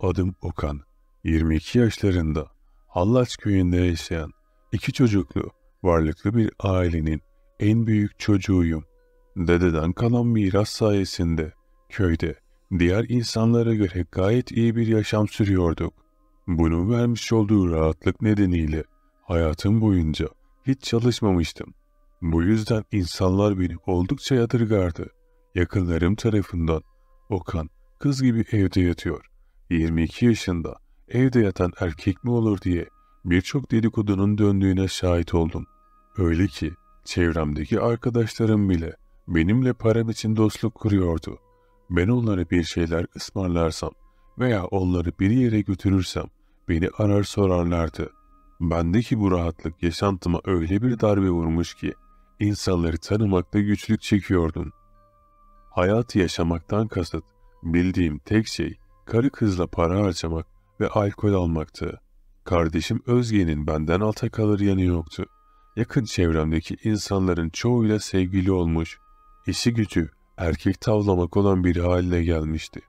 Adım Okan. 22 yaşlarında Hallaç köyünde yaşayan iki çocuklu, varlıklı bir ailenin en büyük çocuğuyum. Dededen kalan miras sayesinde köyde diğer insanlara göre gayet iyi bir yaşam sürüyorduk. Bunun vermiş olduğu rahatlık nedeniyle hayatım boyunca hiç çalışmamıştım. Bu yüzden insanlar beni oldukça yadırgardı. Yakınlarım tarafından Okan kız gibi evde yatıyor. 22 yaşında evde yatan erkek mi olur diye birçok dedikodunun döndüğüne şahit oldum. Öyle ki çevremdeki arkadaşlarım bile benimle param için dostluk kuruyordu. Ben onlara bir şeyler ısmarlarsam veya onları bir yere götürürsem beni arar sorarlardı. Bendeki bu rahatlık yaşantıma öyle bir darbe vurmuş ki insanları tanımakta güçlük çekiyordum. Hayatı yaşamaktan kasıt bildiğim tek şey karı kızla para harcamak ve alkol almaktı. Kardeşim Özge'nin benden alta kalır yanı yoktu. Yakın çevremdeki insanların çoğuyla sevgili olmuş, işi gücü erkek tavlamak olan bir haline gelmişti.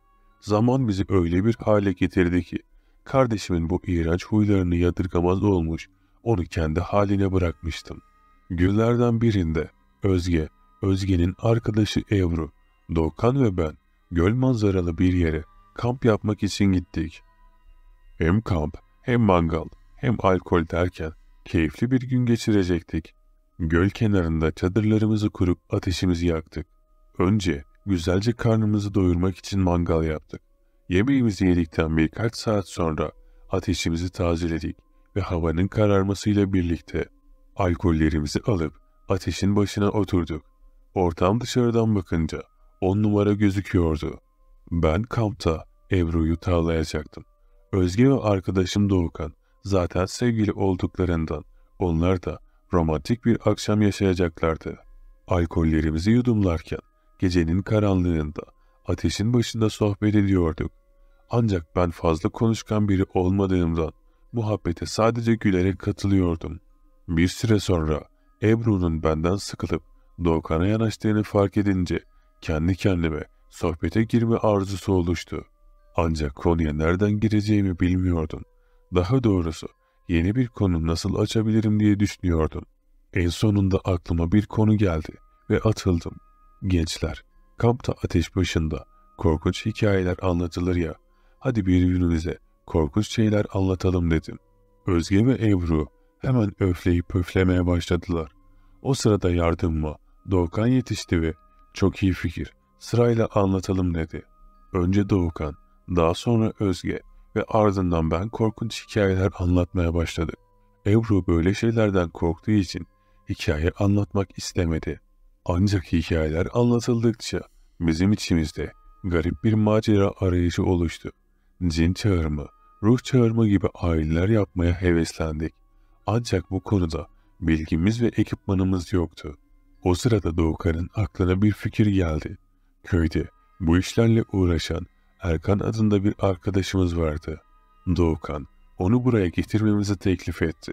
Zaman bizi öyle bir hale getirdi ki, kardeşimin bu iğrenç huylarını yadırgamaz olmuş, onu kendi haline bırakmıştım. Günlerden birinde Özge, Özge'nin arkadaşı Evru, Doğukan ve ben göl manzaralı bir yere kamp yapmak için gittik. Hem kamp, hem mangal, hem alkol derken keyifli bir gün geçirecektik. Göl kenarında çadırlarımızı kurup ateşimizi yaktık. Önce güzelce karnımızı doyurmak için mangal yaptık. Yemeğimizi yedikten birkaç saat sonra ateşimizi tazeledik ve havanın kararmasıyla birlikte alkollerimizi alıp ateşin başına oturduk. Ortam dışarıdan bakınca on numara gözüküyordu. Ben kampta Ebru'yu tavlayacaktım. Özge ve arkadaşım Doğukan zaten sevgili olduklarından onlar da romantik bir akşam yaşayacaklardı. Alkollerimizi yudumlarken gecenin karanlığında ateşin başında sohbet ediyorduk. Ancak ben fazla konuşkan biri olmadığımdan muhabbete sadece gülerek katılıyordum. Bir süre sonra Ebru'nun benden sıkılıp Doğukan'a yanaştığını fark edince kendi kendime sohbete girme arzusu oluştu. Ancak konuya nereden gireceğimi bilmiyordum. Daha doğrusu yeni bir konu nasıl açabilirim diye düşünüyordum. En sonunda aklıma bir konu geldi ve atıldım. Gençler, kampta ateş başında korkunç hikayeler anlatılır ya. Hadi birbirimize korkunç şeyler anlatalım dedim. Özge ve Ebru hemen öfleyip pöflemeye başladılar. O sırada yardımıma Doğukan yetişti ve çok iyi fikir sırayla anlatalım dedi. Önce Doğukan daha sonra Özge ve ardından ben korkunç hikayeler anlatmaya başladık. Ebru böyle şeylerden korktuğu için hikaye anlatmak istemedi. Ancak hikayeler anlatıldıkça bizim içimizde garip bir macera arayışı oluştu. Cin çağırımı, ruh çağırımı gibi aileler yapmaya heveslendik. Ancak bu konuda bilgimiz ve ekipmanımız yoktu. O sırada Doğukan'ın aklına bir fikir geldi. Köyde bu işlerle uğraşan Erkan adında bir arkadaşımız vardı. Doğukan onu buraya getirmemizi teklif etti.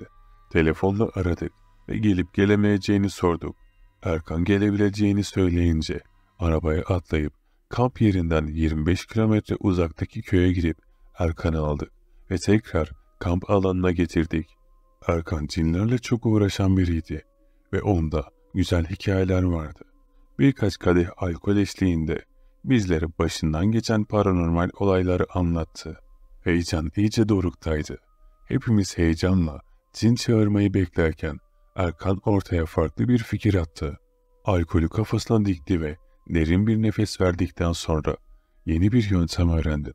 Telefonla aradık ve gelip gelemeyeceğini sorduk. Erkan gelebileceğini söyleyince arabaya atlayıp kamp yerinden 25 kilometre uzaktaki köye girip Erkan'ı aldık ve tekrar kamp alanına getirdik. Erkan cinlerle çok uğraşan biriydi ve onda güzel hikayeler vardı. Birkaç kadeh alkol eşliğinde bizlere başından geçen paranormal olayları anlattı. Heyecan iyice doruktaydı. Hepimiz heyecanla cin çağırmayı beklerken Erkan ortaya farklı bir fikir attı. Alkolü kafasına dikti ve derin bir nefes verdikten sonra yeni bir yöntem öğrendi.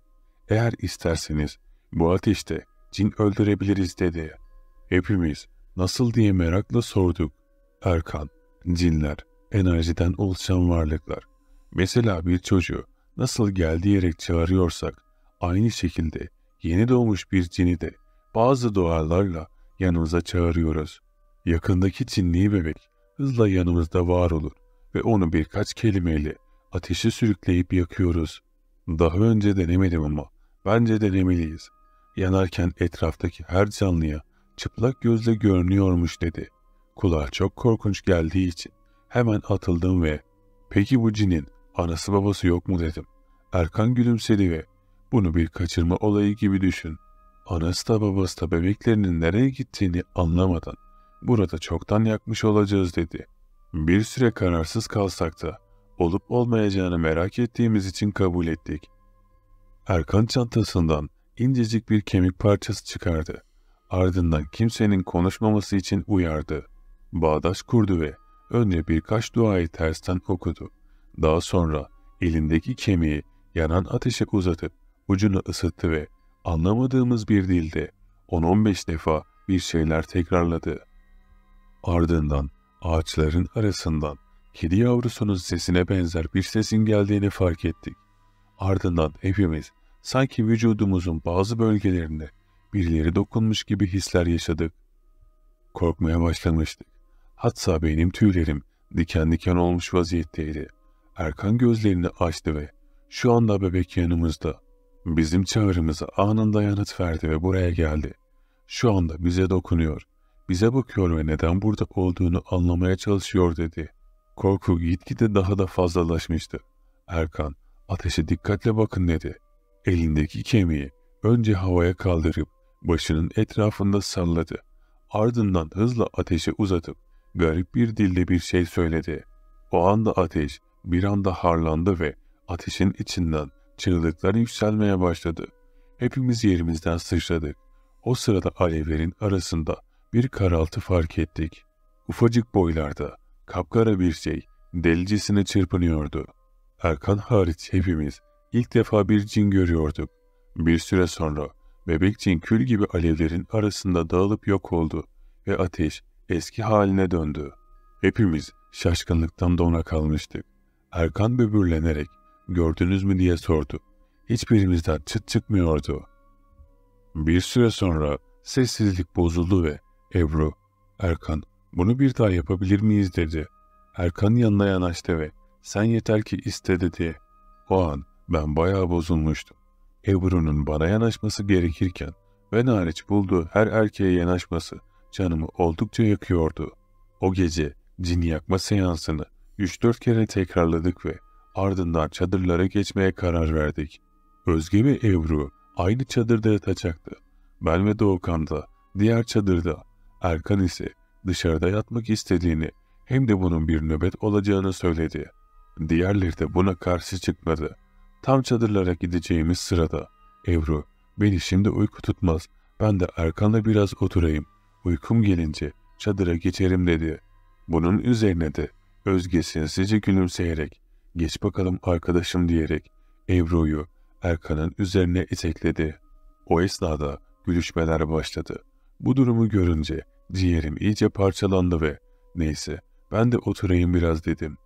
Eğer isterseniz bu ateşte cin öldürebiliriz dedi. Hepimiz nasıl diye merakla sorduk. Erkan, cinler, enerjiden oluşan varlıklar Mesela bir çocuğu nasıl gel diyerek çağırıyorsak, aynı şekilde yeni doğmuş bir cini de bazı dualarla yanımıza çağırıyoruz. Yakındaki cinli bebek hızla yanımızda var olur ve onu birkaç kelimeyle ateşi sürükleyip yakıyoruz. Daha önce denemedim ama bence denemeliyiz. Yanarken etraftaki her canlıya çıplak gözle görünüyormuş dedi. Kulağa çok korkunç geldiği için hemen atıldım ve ''Peki bu cinin Anası babası yok mu dedim. Erkan gülümsedi ve bunu bir kaçırma olayı gibi düşün. Anası da babası da bebeklerinin nereye gittiğini anlamadan burada çoktan yakmış olacağız dedi. Bir süre kararsız kalsak da olup olmayacağını merak ettiğimiz için kabul ettik. Erkan çantasından incecik bir kemik parçası çıkardı. Ardından kimsenin konuşmaması için uyardı. Bağdaş kurdu ve önce birkaç duayı tersten okudu. Daha sonra elindeki kemiği yanan ateşe uzatıp ucunu ısıttı ve anlamadığımız bir dilde 10-15 defa bir şeyler tekrarladı. Ardından ağaçların arasından kedi yavrusunun sesine benzer bir sesin geldiğini fark ettik. Ardından hepimiz sanki vücudumuzun bazı bölgelerinde birileri dokunmuş gibi hisler yaşadık. Korkmaya başlamıştık. Hatta benim tüylerim diken diken olmuş vaziyetteydi.'' Erkan gözlerini açtı ve şu anda bebek yanımızda. Bizim çağrımıza anında yanıt verdi ve buraya geldi. Şu anda bize dokunuyor. Bize bakıyor ve neden burada olduğunu anlamaya çalışıyor dedi. Korku gitgide daha da fazlalaşmıştı. Erkan, ateşe dikkatle bakın dedi. Elindeki kemiği önce havaya kaldırıp başının etrafında salladı. Ardından hızla ateşe uzatıp garip bir dilde bir şey söyledi. O anda ateş bir anda harlandı ve ateşin içinden çığlıklar yükselmeye başladı. Hepimiz yerimizden sıçradık. O sırada alevlerin arasında bir karaltı fark ettik. Ufacık boylarda, kapkara bir şey, delicesine çırpınıyordu. Erkan hariç hepimiz ilk defa bir cin görüyorduk. Bir süre sonra bebek cin kül gibi alevlerin arasında dağılıp yok oldu ve ateş eski haline döndü. Hepimiz şaşkınlıktan dona kalmıştık. Erkan böbürlenerek gördünüz mü diye sordu. Hiçbirimizden çıt çıkmıyordu. Bir süre sonra sessizlik bozuldu ve Ebru, Erkan bunu bir daha yapabilir miyiz dedi. Erkan yanına yanaştı ve sen yeter ki iste dedi. O an ben bayağı bozulmuştum. Ebru'nun bana yanaşması gerekirken ben hariç bulduğu her erkeğe yanaşması canımı oldukça yakıyordu. O gece cin yakma seansını 3-4 kere tekrarladık ve ardından çadırlara geçmeye karar verdik. Özge ve Ebru aynı çadırda yatacaktı. Ben ve Doğukan da diğer çadırda, Erkan ise dışarıda yatmak istediğini hem de bunun bir nöbet olacağını söyledi. Diğerleri de buna karşı çıkmadı. Tam çadırlara gideceğimiz sırada Ebru beni şimdi uyku tutmaz ben de Erkan'la biraz oturayım uykum gelince çadıra geçerim dedi. Bunun üzerine de Özge sinsice gülümseyerek, geç bakalım arkadaşım diyerek Ebru'yu Erkan'ın üzerine itekledi. O esnada gülüşmeler başladı. Bu durumu görünce ciğerim iyice parçalandı ve neyse ben de oturayım biraz dedim.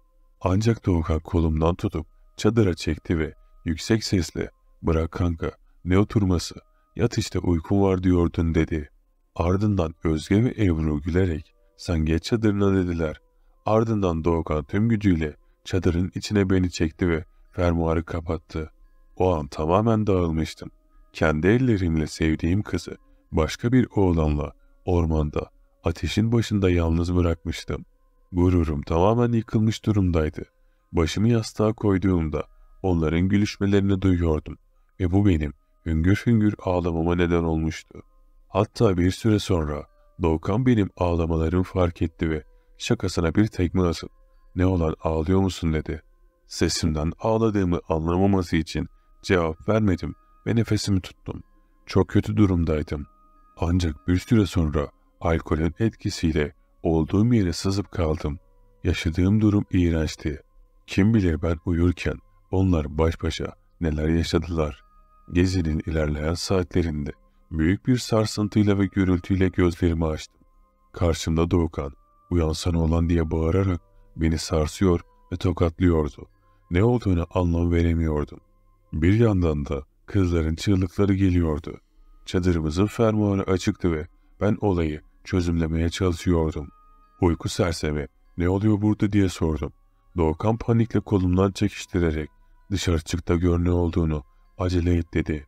Ancak Doğukan kolumdan tutup çadıra çekti ve yüksek sesle bırak kanka ne oturması yat işte uykum var diyordun dedi. Ardından Özge ve Ebru gülerek sen geç çadırına dediler Ardından Doğukan tüm gücüyle çadırın içine beni çekti ve fermuarı kapattı. O an tamamen dağılmıştım. Kendi ellerimle sevdiğim kızı başka bir oğlanla ormanda ateşin başında yalnız bırakmıştım. Gururum tamamen yıkılmış durumdaydı. Başımı yastığa koyduğumda onların gülüşmelerini duyuyordum ve bu benim hüngür hüngür ağlamama neden olmuştu. Hatta bir süre sonra Doğukan benim ağlamalarımı fark etti ve Şakasına bir tekme atıp ne olan ağlıyor musun dedi. Sesimden ağladığımı anlamaması için cevap vermedim ve nefesimi tuttum. Çok kötü durumdaydım. Ancak bir süre sonra alkolün etkisiyle olduğum yere sızıp kaldım. Yaşadığım durum iğrençti. Kim bilir ben uyurken onlar baş başa neler yaşadılar. Gezinin ilerleyen saatlerinde büyük bir sarsıntıyla ve gürültüyle gözlerimi açtım. Karşımda Doğukan uyansana olan diye bağırarak beni sarsıyor ve tokatlıyordu. Ne olduğunu anlam veremiyordum. Bir yandan da kızların çığlıkları geliyordu. Çadırımızın fermuarı açıktı ve ben olayı çözümlemeye çalışıyordum. Uyku sersemi ne oluyor burada diye sordum. Doğukan panikle kolumdan çekiştirerek dışarı çıktı da gör ne olduğunu acele et dedi.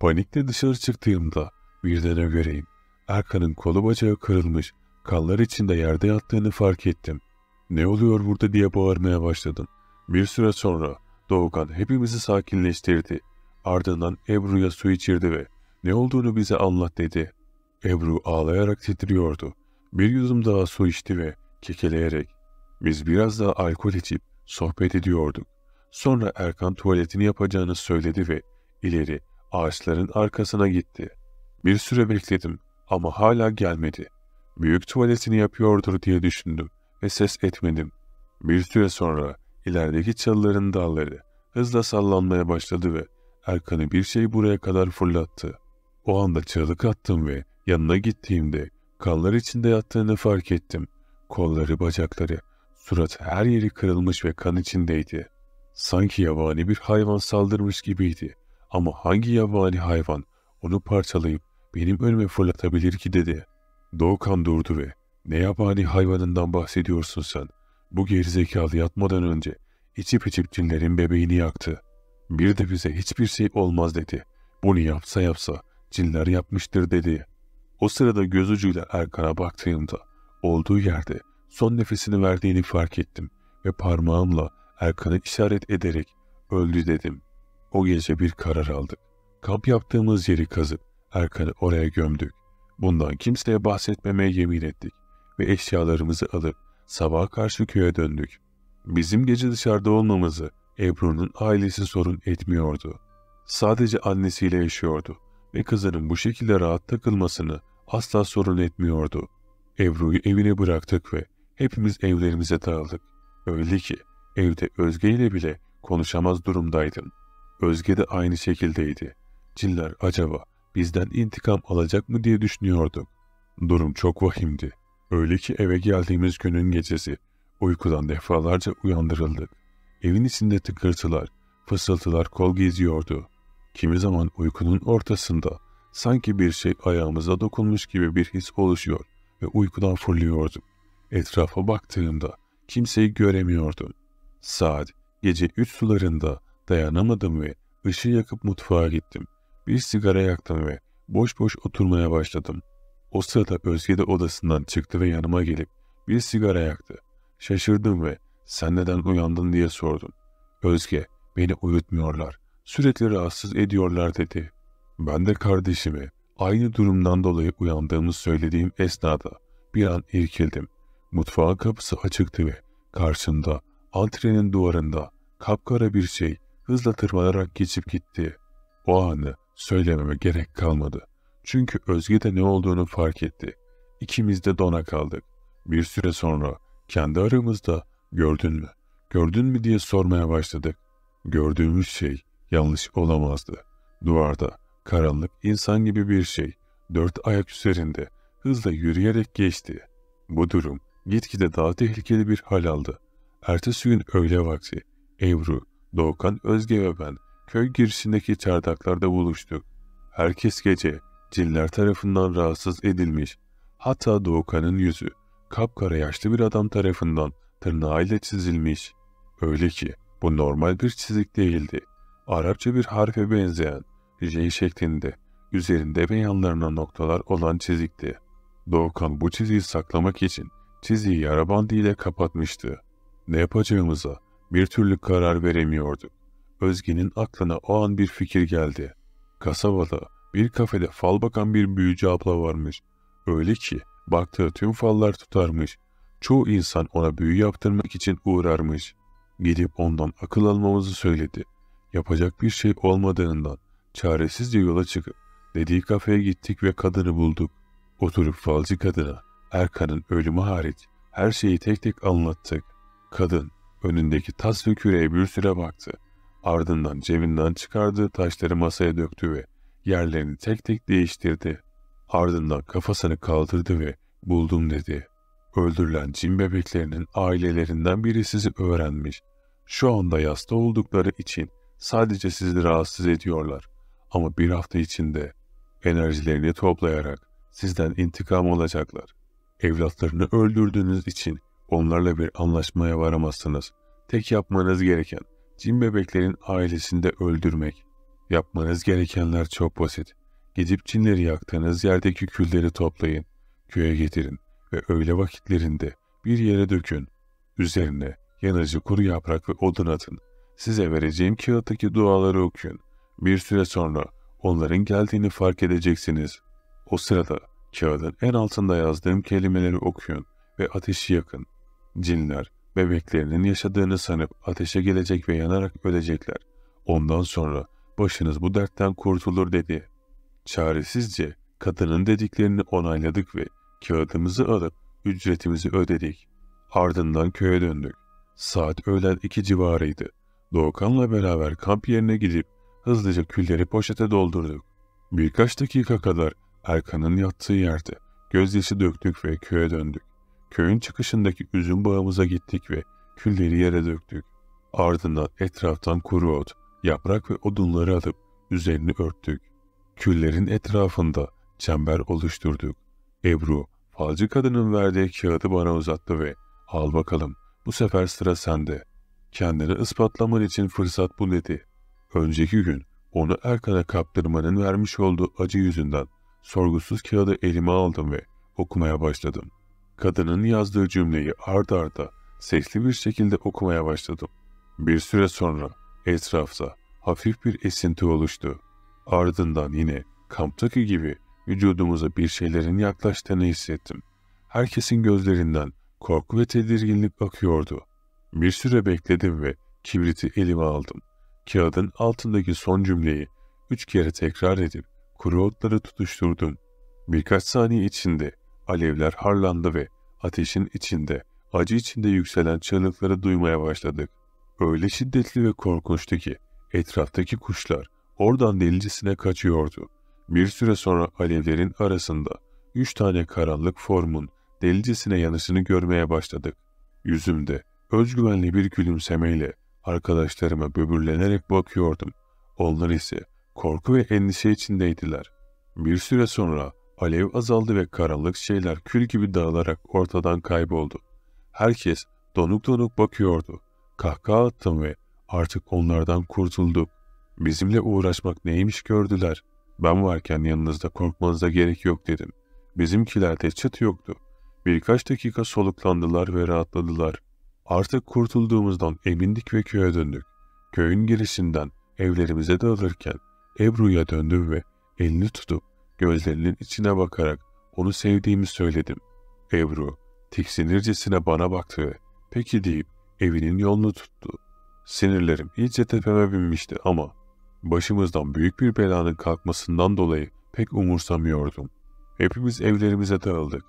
Panikle dışarı çıktığımda birden göreyim. Erkan'ın kolu bacağı kırılmış kanlar içinde yerde yattığını fark ettim. Ne oluyor burada diye bağırmaya başladım. Bir süre sonra Doğukan hepimizi sakinleştirdi. Ardından Ebru'ya su içirdi ve ne olduğunu bize anlat dedi. Ebru ağlayarak titriyordu. Bir yudum daha su içti ve kekeleyerek biz biraz daha alkol içip sohbet ediyorduk. Sonra Erkan tuvaletini yapacağını söyledi ve ileri ağaçların arkasına gitti. Bir süre bekledim ama hala gelmedi.'' büyük tuvaletini yapıyordur diye düşündüm ve ses etmedim. Bir süre sonra ilerideki çalıların dalları hızla sallanmaya başladı ve Erkan'ı bir şey buraya kadar fırlattı. O anda çığlık attım ve yanına gittiğimde kanlar içinde yattığını fark ettim. Kolları, bacakları, surat her yeri kırılmış ve kan içindeydi. Sanki yabani bir hayvan saldırmış gibiydi. Ama hangi yabani hayvan onu parçalayıp benim önüme fırlatabilir ki dedi. Doğukan durdu ve ''Ne yabani hayvanından bahsediyorsun sen? Bu gerizekalı yatmadan önce içip içip cinlerin bebeğini yaktı. Bir de bize hiçbir şey olmaz.'' dedi. ''Bunu yapsa yapsa cinler yapmıştır.'' dedi. O sırada göz ucuyla Erkan'a baktığımda olduğu yerde son nefesini verdiğini fark ettim ve parmağımla Erkan'ı işaret ederek öldü dedim. O gece bir karar aldık. Kamp yaptığımız yeri kazıp Erkan'ı oraya gömdük. Bundan kimseye bahsetmemeye yemin ettik ve eşyalarımızı alıp sabaha karşı köye döndük. Bizim gece dışarıda olmamızı Ebru'nun ailesi sorun etmiyordu. Sadece annesiyle yaşıyordu ve kızının bu şekilde rahat takılmasını asla sorun etmiyordu. Ebru'yu evine bıraktık ve hepimiz evlerimize dağıldık. Öyle ki evde Özge ile bile konuşamaz durumdaydım. Özge de aynı şekildeydi. Ciller acaba bizden intikam alacak mı diye düşünüyordum. Durum çok vahimdi. Öyle ki eve geldiğimiz günün gecesi uykudan defalarca uyandırıldık. Evin içinde tıkırtılar, fısıltılar kol geziyordu. Kimi zaman uykunun ortasında sanki bir şey ayağımıza dokunmuş gibi bir his oluşuyor ve uykudan fırlıyordum. Etrafa baktığımda kimseyi göremiyordum. Saat gece üç sularında dayanamadım ve ışığı yakıp mutfağa gittim. Bir sigara yaktım ve boş boş oturmaya başladım. O sırada Özge de odasından çıktı ve yanıma gelip bir sigara yaktı. Şaşırdım ve sen neden uyandın diye sordum. Özge beni uyutmuyorlar, sürekli rahatsız ediyorlar dedi. Ben de kardeşimi aynı durumdan dolayı uyandığımı söylediğim esnada bir an irkildim. Mutfağın kapısı açıktı ve karşımda antrenin duvarında kapkara bir şey hızla tırmanarak geçip gitti. O anı söylememe gerek kalmadı. Çünkü Özge de ne olduğunu fark etti. İkimiz de dona kaldık. Bir süre sonra kendi aramızda gördün mü, gördün mü diye sormaya başladık. Gördüğümüz şey yanlış olamazdı. Duvarda karanlık insan gibi bir şey dört ayak üzerinde hızla yürüyerek geçti. Bu durum gitgide daha tehlikeli bir hal aldı. Ertesi gün öğle vakti Evru Doğukan, Özge ve ben Köy girişindeki çardaklarda buluştuk. Herkes gece cinler tarafından rahatsız edilmiş. Hatta Doğukan'ın yüzü kapkara yaşlı bir adam tarafından tırnağıyla çizilmiş. Öyle ki bu normal bir çizik değildi. Arapça bir harfe benzeyen J şeklinde üzerinde ve yanlarına noktalar olan çizikti. Doğukan bu çiziyi saklamak için çiziyi yara bandı ile kapatmıştı. Ne yapacağımıza bir türlü karar veremiyorduk. Özge'nin aklına o an bir fikir geldi. Kasabada bir kafede fal bakan bir büyücü abla varmış. Öyle ki baktığı tüm fallar tutarmış. Çoğu insan ona büyü yaptırmak için uğrarmış. Gidip ondan akıl almamızı söyledi. Yapacak bir şey olmadığından çaresizce yola çıkıp dediği kafeye gittik ve kadını bulduk. Oturup falcı kadına Erkan'ın ölümü hariç her şeyi tek tek anlattık. Kadın önündeki tas ve küreye bir süre baktı. Ardından cebinden çıkardığı taşları masaya döktü ve yerlerini tek tek değiştirdi. Ardından kafasını kaldırdı ve buldum dedi. Öldürülen cin bebeklerinin ailelerinden biri sizi öğrenmiş. Şu anda yasta oldukları için sadece sizi rahatsız ediyorlar. Ama bir hafta içinde enerjilerini toplayarak sizden intikam alacaklar. Evlatlarını öldürdüğünüz için onlarla bir anlaşmaya varamazsınız. Tek yapmanız gereken Cin bebeklerin ailesinde öldürmek. Yapmanız gerekenler çok basit. Gidip cinleri yaktığınız yerdeki külleri toplayın, köye getirin ve öğle vakitlerinde bir yere dökün. Üzerine yanıcı kuru yaprak ve odun atın. Size vereceğim kağıttaki duaları okuyun. Bir süre sonra onların geldiğini fark edeceksiniz. O sırada kağıdın en altında yazdığım kelimeleri okuyun ve ateşi yakın. Cinler Bebeklerinin yaşadığını sanıp ateşe gelecek ve yanarak ölecekler. Ondan sonra başınız bu dertten kurtulur dedi. Çaresizce kadının dediklerini onayladık ve kağıdımızı alıp ücretimizi ödedik. Ardından köye döndük. Saat öğlen iki civarıydı. Doğukan'la beraber kamp yerine gidip hızlıca külleri poşete doldurduk. Birkaç dakika kadar Erkan'ın yattığı yerde gözyaşı döktük ve köye döndük. Köyün çıkışındaki üzüm bağımıza gittik ve külleri yere döktük. Ardından etraftan kuru ot, yaprak ve odunları alıp üzerini örttük. Küllerin etrafında çember oluşturduk. Ebru, falcı kadının verdiği kağıdı bana uzattı ve ''Al bakalım, bu sefer sıra sende. Kendini ispatlaman için fırsat bu.'' dedi. Önceki gün onu Erkan'a kaptırmanın vermiş olduğu acı yüzünden sorgusuz kağıdı elime aldım ve okumaya başladım. Kadının yazdığı cümleyi ard arda sesli bir şekilde okumaya başladım. Bir süre sonra etrafta hafif bir esinti oluştu. Ardından yine kamptaki gibi vücudumuza bir şeylerin yaklaştığını hissettim. Herkesin gözlerinden korku ve tedirginlik akıyordu. Bir süre bekledim ve kibriti elime aldım. Kağıdın altındaki son cümleyi üç kere tekrar edip kuru otları tutuşturdum. Birkaç saniye içinde Alevler harlandı ve ateşin içinde, acı içinde yükselen çığlıkları duymaya başladık. Öyle şiddetli ve korkunçtu ki etraftaki kuşlar oradan delicesine kaçıyordu. Bir süre sonra alevlerin arasında üç tane karanlık formun delicesine yanışını görmeye başladık. Yüzümde özgüvenli bir gülümsemeyle arkadaşlarıma böbürlenerek bakıyordum. Onlar ise korku ve endişe içindeydiler. Bir süre sonra Alev azaldı ve karanlık şeyler kül gibi dağılarak ortadan kayboldu. Herkes donuk donuk bakıyordu. Kahkaha attım ve artık onlardan kurtulduk. Bizimle uğraşmak neymiş gördüler. Ben varken yanınızda korkmanıza gerek yok dedim. Bizimkilerde çıt yoktu. Birkaç dakika soluklandılar ve rahatladılar. Artık kurtulduğumuzdan emindik ve köye döndük. Köyün girişinden evlerimize dağılırken Ebru'ya döndüm ve elini tutup Gözlerinin içine bakarak onu sevdiğimi söyledim. Ebru, tiksinircesine bana baktı ve peki deyip evinin yolunu tuttu. Sinirlerim iyice tepeme binmişti ama başımızdan büyük bir belanın kalkmasından dolayı pek umursamıyordum. Hepimiz evlerimize dağıldık.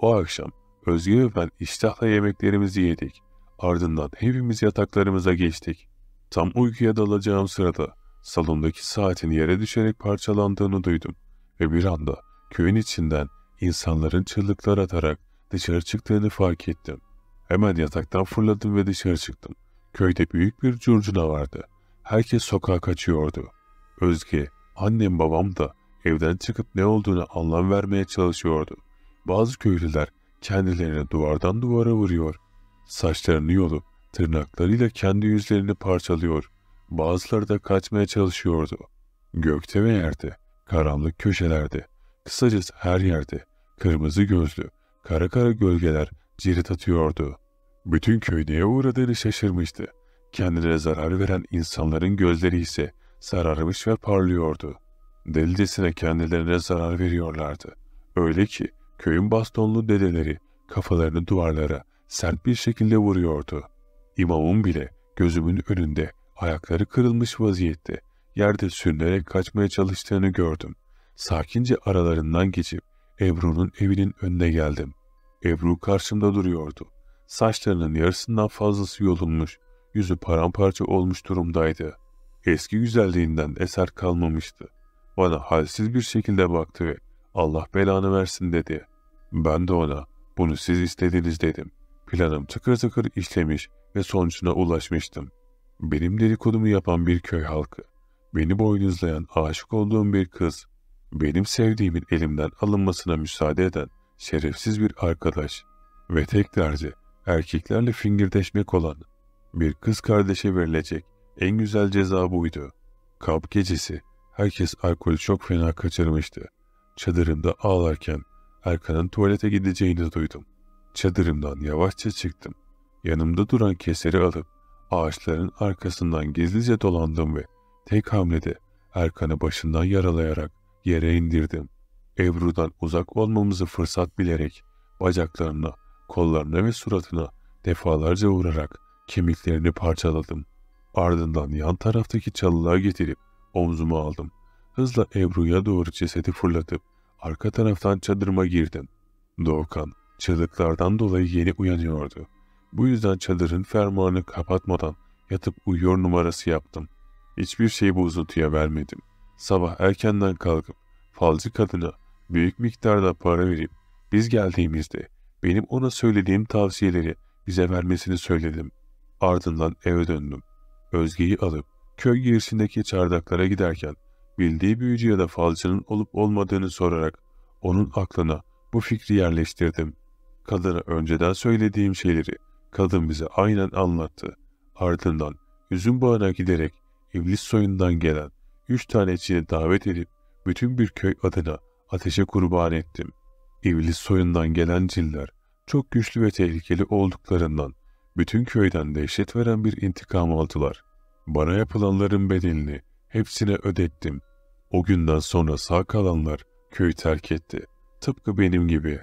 O akşam Özge ve ben iştahla yemeklerimizi yedik. Ardından hepimiz yataklarımıza geçtik. Tam uykuya dalacağım sırada salondaki saatin yere düşerek parçalandığını duydum ve bir anda köyün içinden insanların çığlıklar atarak dışarı çıktığını fark ettim. Hemen yataktan fırladım ve dışarı çıktım. Köyde büyük bir curcuna vardı. Herkes sokağa kaçıyordu. Özge, annem babam da evden çıkıp ne olduğunu anlam vermeye çalışıyordu. Bazı köylüler kendilerini duvardan duvara vuruyor. Saçlarını yolup tırnaklarıyla kendi yüzlerini parçalıyor. Bazıları da kaçmaya çalışıyordu. Gökte ve yerde Karanlık köşelerde, kısacası her yerde, kırmızı gözlü, kara kara gölgeler cirit atıyordu. Bütün köy neye uğradığını şaşırmıştı. Kendine zarar veren insanların gözleri ise sararmış ve parlıyordu. Delicesine kendilerine zarar veriyorlardı. Öyle ki köyün bastonlu dedeleri kafalarını duvarlara sert bir şekilde vuruyordu. İmamın bile gözümün önünde ayakları kırılmış vaziyette yerde sürünerek kaçmaya çalıştığını gördüm. Sakince aralarından geçip Ebru'nun evinin önüne geldim. Ebru karşımda duruyordu. Saçlarının yarısından fazlası yolunmuş, yüzü paramparça olmuş durumdaydı. Eski güzelliğinden eser kalmamıştı. Bana halsiz bir şekilde baktı ve Allah belanı versin dedi. Ben de ona bunu siz istediniz dedim. Planım tıkır tıkır işlemiş ve sonucuna ulaşmıştım. Benim dedikodumu yapan bir köy halkı beni boynuzlayan aşık olduğum bir kız, benim sevdiğimin elimden alınmasına müsaade eden şerefsiz bir arkadaş ve tekrarca erkeklerle fingirdeşmek olan bir kız kardeşe verilecek en güzel ceza buydu. Kap gecesi herkes alkolü çok fena kaçırmıştı. Çadırımda ağlarken Erkan'ın tuvalete gideceğini duydum. Çadırımdan yavaşça çıktım. Yanımda duran keseri alıp ağaçların arkasından gizlice dolandım ve Tek hamlede Erkan'ı başından yaralayarak yere indirdim. Ebru'dan uzak olmamızı fırsat bilerek bacaklarını, kollarını ve suratını defalarca vurarak kemiklerini parçaladım. Ardından yan taraftaki çalılığa getirip omzumu aldım. Hızla Ebru'ya doğru cesedi fırlatıp arka taraftan çadırıma girdim. Doğukan çığlıklardan dolayı yeni uyanıyordu. Bu yüzden çadırın fermuarını kapatmadan yatıp uyuyor numarası yaptım. Hiçbir şeyi bu uzuntuya vermedim. Sabah erkenden kalkıp falcı kadına büyük miktarda para verip biz geldiğimizde benim ona söylediğim tavsiyeleri bize vermesini söyledim. Ardından eve döndüm. Özge'yi alıp köy girişindeki çardaklara giderken bildiği büyücü ya da falcının olup olmadığını sorarak onun aklına bu fikri yerleştirdim. Kadına önceden söylediğim şeyleri kadın bize aynen anlattı. Ardından üzüm bağına giderek iblis soyundan gelen üç tane tanecini davet edip bütün bir köy adına ateşe kurban ettim. İblis soyundan gelen cinler çok güçlü ve tehlikeli olduklarından bütün köyden dehşet veren bir intikam aldılar. Bana yapılanların bedelini hepsine ödettim. O günden sonra sağ kalanlar köyü terk etti. Tıpkı benim gibi.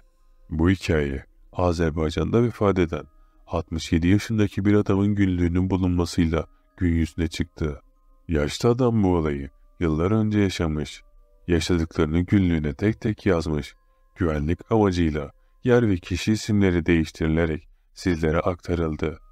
Bu hikaye Azerbaycan'da vefat eden 67 yaşındaki bir adamın günlüğünün bulunmasıyla gün yüzüne çıktı. Yaşlı adam bu olayı yıllar önce yaşamış. Yaşadıklarını günlüğüne tek tek yazmış. Güvenlik amacıyla yer ve kişi isimleri değiştirilerek sizlere aktarıldı.